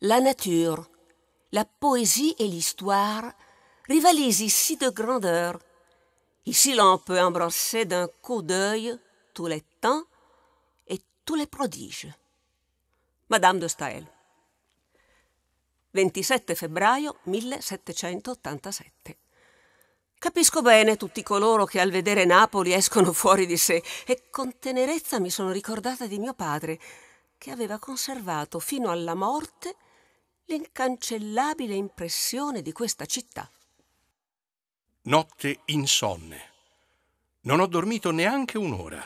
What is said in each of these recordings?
la nature, la poésie et l'histoire rivalisent ici de grandeur. Ici l'on peut embrasser d'un coup d'œil tous les temps et tous les prodiges. Madame de Staël 27 febbraio 1787 Capisco bene tutti coloro che al vedere Napoli escono fuori di sé e con tenerezza mi sono ricordata di mio padre, che aveva conservato fino alla morte l'incancellabile impressione di questa città. Notte insonne. Non ho dormito neanche un'ora.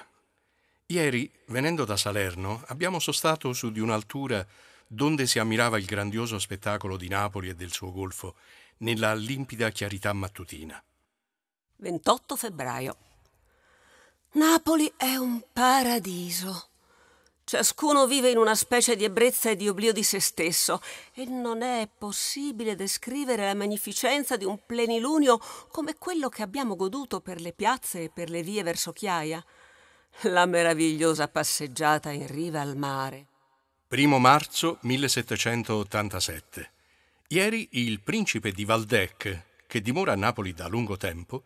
Ieri, venendo da Salerno, abbiamo sostato su di un'altura donde si ammirava il grandioso spettacolo di Napoli e del suo golfo nella limpida chiarità mattutina. 28 febbraio. Napoli è un paradiso. Ciascuno vive in una specie di ebbrezza e di oblio di se stesso e non è possibile descrivere la magnificenza di un plenilunio come quello che abbiamo goduto per le piazze e per le vie verso Chiaia. La meravigliosa passeggiata in riva al mare. Primo marzo 1787. Ieri il principe di Valdec, che dimora a Napoli da lungo tempo,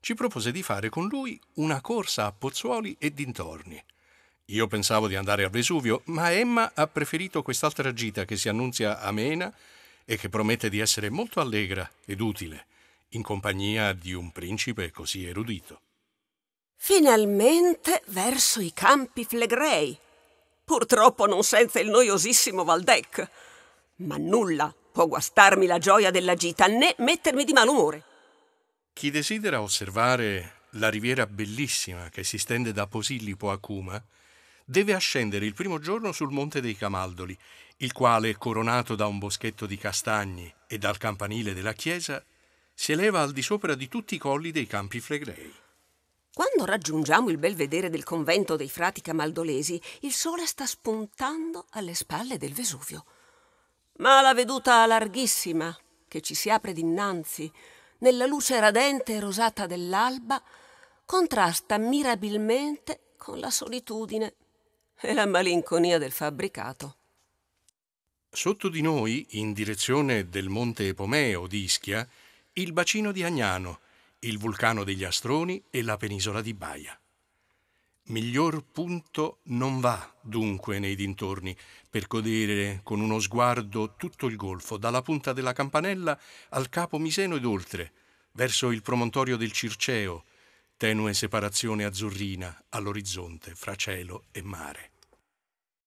ci propose di fare con lui una corsa a Pozzuoli e dintorni io pensavo di andare al Vesuvio, ma Emma ha preferito quest'altra gita che si annunzia amena e che promette di essere molto allegra ed utile, in compagnia di un principe così erudito. Finalmente verso i campi flegrei. Purtroppo non senza il noiosissimo Valdec. Ma nulla può guastarmi la gioia della gita né mettermi di malumore. Chi desidera osservare la riviera bellissima che si stende da Posillipo a Cuma, deve ascendere il primo giorno sul Monte dei Camaldoli, il quale, coronato da un boschetto di castagni e dal campanile della chiesa, si eleva al di sopra di tutti i colli dei Campi Flegrei. Quando raggiungiamo il belvedere del convento dei frati camaldolesi, il sole sta spuntando alle spalle del Vesuvio. Ma la veduta larghissima che ci si apre dinanzi, nella luce radente e rosata dell'alba, contrasta mirabilmente con la solitudine e la malinconia del fabbricato. Sotto di noi, in direzione del monte Epomeo di Ischia, il bacino di Agnano, il vulcano degli Astroni e la penisola di Baia. Miglior punto non va dunque nei dintorni per godere con uno sguardo tutto il golfo, dalla punta della campanella al capo Miseno ed oltre, verso il promontorio del Circeo, tenue separazione azzurrina all'orizzonte fra cielo e mare.